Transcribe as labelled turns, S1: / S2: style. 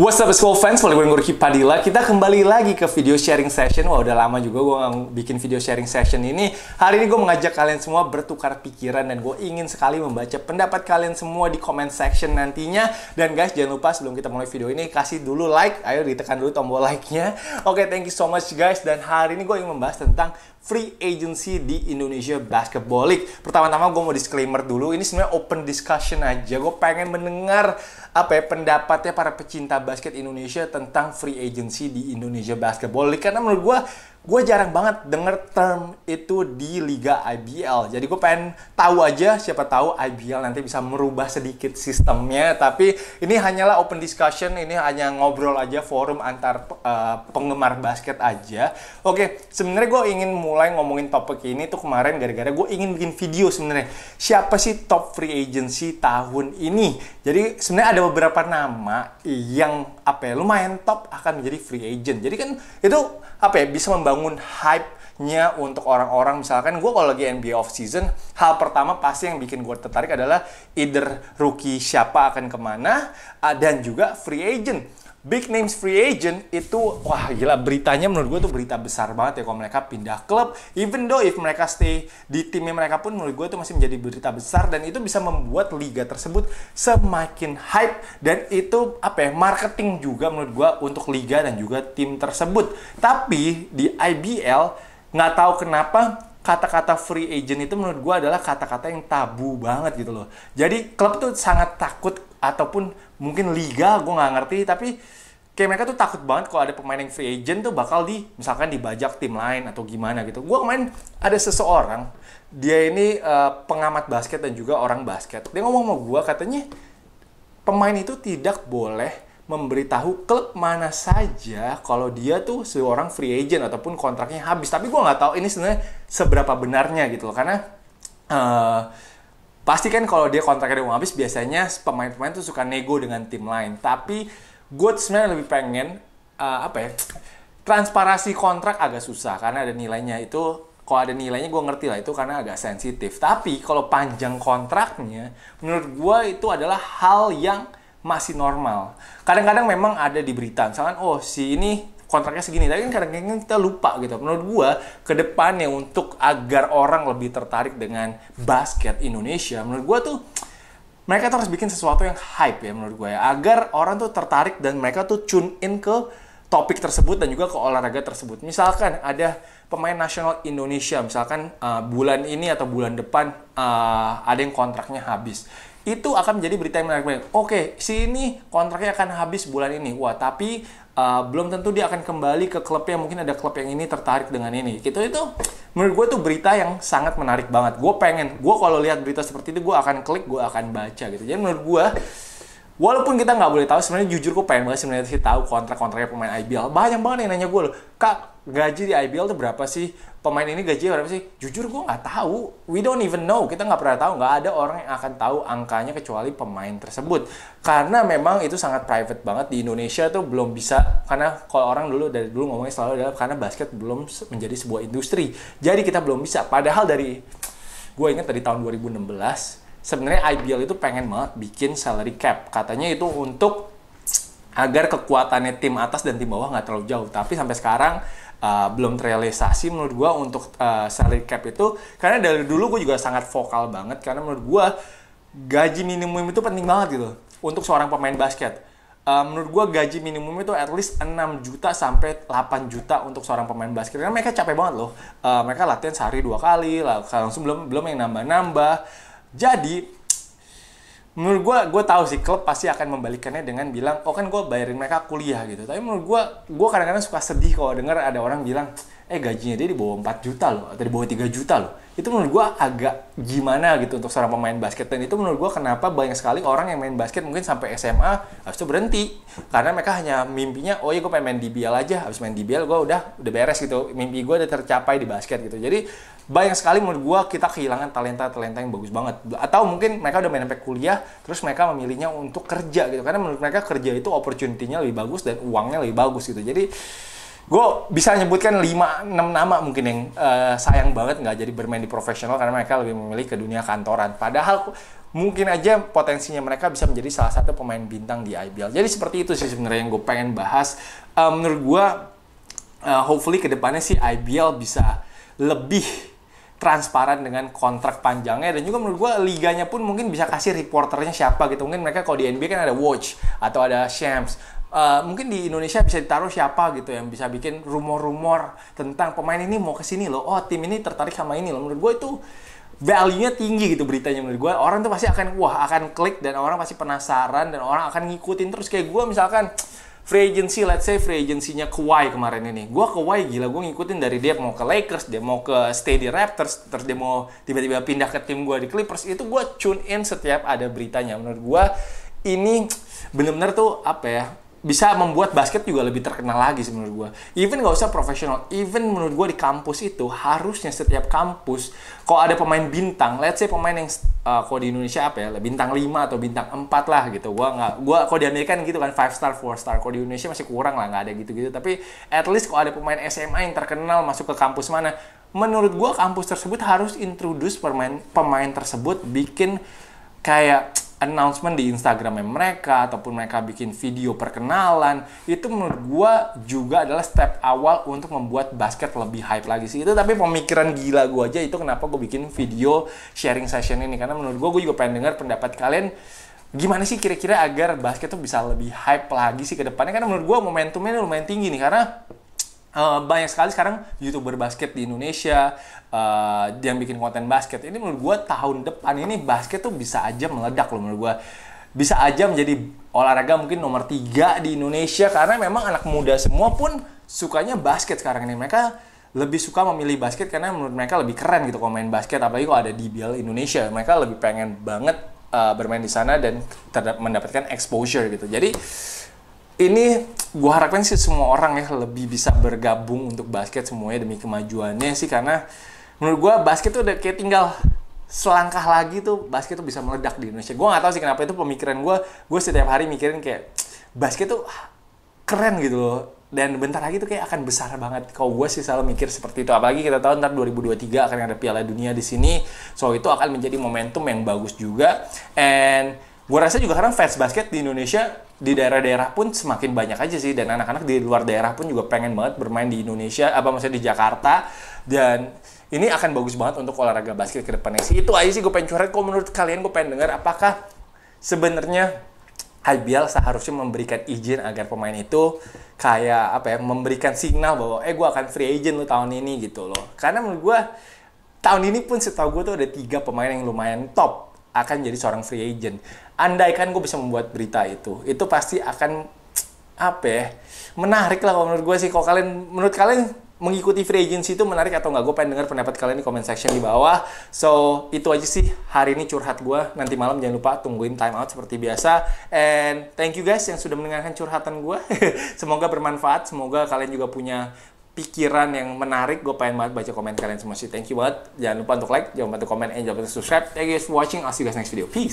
S1: What's up school fans, balik gue Ngurki Padilla Kita kembali lagi ke video sharing session Wah udah lama juga gue gak bikin video sharing session ini Hari ini gue mengajak kalian semua bertukar pikiran Dan gue ingin sekali membaca pendapat kalian semua di comment section nantinya Dan guys jangan lupa sebelum kita mulai video ini Kasih dulu like, ayo ditekan dulu tombol like-nya Oke okay, thank you so much guys Dan hari ini gue ingin membahas tentang free agency di Indonesia Basketball League. Pertama-tama gue mau disclaimer dulu, ini sebenarnya open discussion aja. Gue pengen mendengar apa ya pendapatnya para pecinta basket Indonesia tentang free agency di Indonesia Basketball League karena menurut gue gue jarang banget denger term itu di Liga IBL. Jadi gue pengen tahu aja siapa tahu IBL nanti bisa merubah sedikit sistemnya. Tapi ini hanyalah open discussion, ini hanya ngobrol aja forum antar uh, penggemar basket aja. Oke, sebenarnya gue ingin mulai ngomongin topik ini tuh kemarin gara-gara gue ingin bikin video sebenarnya. Siapa sih top free agency tahun ini? Jadi sebenarnya ada beberapa nama yang apa ya, lumayan top akan menjadi free agent. Jadi kan itu apa ya bisa membantu ngebangun hype-nya untuk orang-orang misalkan gue kalau lagi NBA off season hal pertama pasti yang bikin gue tertarik adalah either rookie siapa akan kemana ah, dan juga free agent big names free agent itu wah gila beritanya menurut gue tuh berita besar banget ya kalau mereka pindah klub even though if mereka stay di timnya mereka pun menurut gue itu masih menjadi berita besar dan itu bisa membuat liga tersebut semakin hype dan itu apa ya marketing juga menurut gue untuk liga dan juga tim tersebut tapi di IBL nggak tahu kenapa kata-kata free agent itu menurut gue adalah kata-kata yang tabu banget gitu loh. Jadi klub tuh sangat takut ataupun mungkin liga gue nggak ngerti tapi kayak mereka tuh takut banget kalau ada pemain yang free agent tuh bakal di misalkan dibajak tim lain atau gimana gitu. Gue main ada seseorang dia ini uh, pengamat basket dan juga orang basket. Dia ngomong sama gue katanya pemain itu tidak boleh memberitahu klub mana saja kalau dia tuh seorang free agent ataupun kontraknya habis. Tapi gue nggak tahu ini sebenarnya seberapa benarnya gitu loh karena uh, Pasti kan kalau dia kontraknya udah mau habis biasanya pemain-pemain tuh suka nego dengan tim lain. Tapi gue sebenarnya lebih pengen uh, apa ya? Transparasi kontrak agak susah karena ada nilainya itu kalau ada nilainya gue ngerti lah itu karena agak sensitif. Tapi kalau panjang kontraknya, menurut gue itu adalah hal yang masih normal. Kadang-kadang memang ada di berita, misalkan oh si ini kontraknya segini tapi kan kadang-kadang kan kita lupa gitu menurut gua ke depannya untuk agar orang lebih tertarik dengan basket Indonesia menurut gua tuh mereka tuh harus bikin sesuatu yang hype ya menurut gua. ya agar orang tuh tertarik dan mereka tuh tune in ke topik tersebut dan juga ke olahraga tersebut. Misalkan ada pemain nasional Indonesia, misalkan uh, bulan ini atau bulan depan uh, ada yang kontraknya habis. Itu akan menjadi berita yang menarik Oke, okay, ini kontraknya akan habis bulan ini. Wah, tapi uh, belum tentu dia akan kembali ke klub yang mungkin ada klub yang ini tertarik dengan ini gitu itu menurut gue tuh berita yang sangat menarik banget gue pengen gue kalau lihat berita seperti itu gue akan klik gue akan baca gitu jadi menurut gue Walaupun kita nggak boleh tahu, sebenarnya jujur gue pengen banget sebenarnya sih tahu kontrak-kontraknya pemain IBL. Banyak banget yang nanya gue loh, kak gaji di IBL tuh berapa sih? Pemain ini gaji berapa sih? Jujur gue nggak tahu. We don't even know. Kita nggak pernah tahu. Nggak ada orang yang akan tahu angkanya kecuali pemain tersebut. Karena memang itu sangat private banget di Indonesia tuh belum bisa. Karena kalau orang dulu dari dulu ngomongnya selalu adalah karena basket belum menjadi sebuah industri. Jadi kita belum bisa. Padahal dari gue ingat dari tahun 2016 sebenarnya IBL itu pengen banget bikin salary cap. Katanya itu untuk agar kekuatannya tim atas dan tim bawah nggak terlalu jauh. Tapi sampai sekarang uh, belum terrealisasi menurut gue untuk uh, salary cap itu. Karena dari dulu gue juga sangat vokal banget karena menurut gue gaji minimum itu penting banget gitu untuk seorang pemain basket. Uh, menurut gue gaji minimum itu at least 6 juta sampai 8 juta untuk seorang pemain basket karena mereka capek banget loh uh, mereka latihan sehari dua kali langsung belum belum yang nambah-nambah jadi menurut gue gue tahu sih klub pasti akan membalikannya dengan bilang oh kan gue bayarin mereka kuliah gitu tapi menurut gue gue kadang-kadang suka sedih kalau dengar ada orang bilang eh gajinya dia di bawah 4 juta loh atau di bawah 3 juta loh itu menurut gue agak gimana gitu untuk seorang pemain basket dan itu menurut gue kenapa banyak sekali orang yang main basket mungkin sampai SMA habis itu berhenti karena mereka hanya mimpinya oh iya gue pengen main DBL aja habis main DBL gue udah udah beres gitu mimpi gue udah tercapai di basket gitu jadi banyak sekali menurut gue kita kehilangan talenta talenta yang bagus banget atau mungkin mereka udah main sampai kuliah terus mereka memilihnya untuk kerja gitu karena menurut mereka kerja itu opportunity-nya lebih bagus dan uangnya lebih bagus gitu jadi gue bisa nyebutkan 5-6 nama mungkin yang uh, sayang banget nggak jadi bermain di profesional karena mereka lebih memilih ke dunia kantoran. Padahal mungkin aja potensinya mereka bisa menjadi salah satu pemain bintang di IBL. Jadi seperti itu sih sebenarnya yang gue pengen bahas. Uh, menurut gue, uh, hopefully kedepannya sih IBL bisa lebih transparan dengan kontrak panjangnya dan juga menurut gue liganya pun mungkin bisa kasih reporternya siapa gitu mungkin mereka kalau di NBA kan ada watch atau ada shams Uh, mungkin di Indonesia bisa ditaruh siapa gitu yang bisa bikin rumor-rumor tentang pemain ini mau kesini loh, oh tim ini tertarik sama ini loh. Menurut gue itu value-nya tinggi gitu beritanya menurut gue. Orang tuh pasti akan wah akan klik dan orang pasti penasaran dan orang akan ngikutin terus kayak gue misalkan free agency, let's say free agency-nya Kawhi kemarin ini. Gue Kawhi gila, gue ngikutin dari dia mau ke Lakers, dia mau ke stay Raptors, terus dia mau tiba-tiba pindah ke tim gue di Clippers. Itu gue tune in setiap ada beritanya. Menurut gue ini bener-bener tuh apa ya bisa membuat basket juga lebih terkenal lagi sih menurut gue. Even nggak usah profesional, even menurut gue di kampus itu harusnya setiap kampus kok ada pemain bintang, let's say pemain yang uh, eh, kok di Indonesia apa ya, bintang 5 atau bintang 4 lah gitu. gue nggak gue kok di Amerika kan gitu kan five star, four star. Kok di Indonesia masih kurang lah, nggak ada gitu-gitu. Tapi at least kok ada pemain SMA yang terkenal masuk ke kampus mana, menurut gue kampus tersebut harus introduce pemain pemain tersebut bikin kayak announcement di Instagram mereka ataupun mereka bikin video perkenalan itu menurut gue juga adalah step awal untuk membuat basket lebih hype lagi sih itu tapi pemikiran gila gue aja itu kenapa gue bikin video sharing session ini karena menurut gue gue juga pengen dengar pendapat kalian gimana sih kira-kira agar basket tuh bisa lebih hype lagi sih ke depannya karena menurut gue momentumnya lumayan tinggi nih karena Uh, banyak sekali sekarang youtuber basket di Indonesia uh, yang bikin konten basket ini menurut gue tahun depan ini basket tuh bisa aja meledak loh menurut gue bisa aja menjadi olahraga mungkin nomor tiga di Indonesia karena memang anak muda semua pun sukanya basket sekarang ini mereka lebih suka memilih basket karena menurut mereka lebih keren gitu kalau main basket apalagi kalau ada DBL Indonesia mereka lebih pengen banget uh, bermain di sana dan mendapatkan exposure gitu jadi ini gue harapkan sih semua orang ya lebih bisa bergabung untuk basket semuanya demi kemajuannya sih karena menurut gue basket tuh udah kayak tinggal selangkah lagi tuh basket tuh bisa meledak di Indonesia. Gue nggak tahu sih kenapa itu pemikiran gue. Gue setiap hari mikirin kayak basket tuh keren gitu loh. Dan bentar lagi tuh kayak akan besar banget. Kau gue sih selalu mikir seperti itu. Apalagi kita tahu ntar 2023 akan ada Piala Dunia di sini. So itu akan menjadi momentum yang bagus juga. And gue rasa juga karena fans basket di Indonesia di daerah-daerah pun semakin banyak aja sih dan anak-anak di luar daerah pun juga pengen banget bermain di Indonesia apa maksudnya di Jakarta dan ini akan bagus banget untuk olahraga basket ke depannya sih itu aja sih gue pengen curhat kok menurut kalian gue pengen dengar apakah sebenarnya IBL seharusnya memberikan izin agar pemain itu kayak apa ya memberikan signal bahwa eh gue akan free agent lo tahun ini gitu loh karena menurut gue tahun ini pun setahu gue tuh ada tiga pemain yang lumayan top akan jadi seorang free agent. Andaikan gue bisa membuat berita itu, itu pasti akan apa ya? Menarik lah kalau menurut gue sih. Kalau kalian, menurut kalian mengikuti free agency itu menarik atau nggak? Gue pengen dengar pendapat kalian di comment section di bawah. So, itu aja sih hari ini curhat gue. Nanti malam jangan lupa tungguin time out seperti biasa. And thank you guys yang sudah mendengarkan curhatan gue. semoga bermanfaat. Semoga kalian juga punya pikiran yang menarik. Gue pengen banget baca komen kalian semua sih. Thank you banget. Jangan lupa untuk like, jangan lupa untuk komen, and jangan lupa untuk subscribe. Thank you guys for watching. I'll see you guys next video. Peace.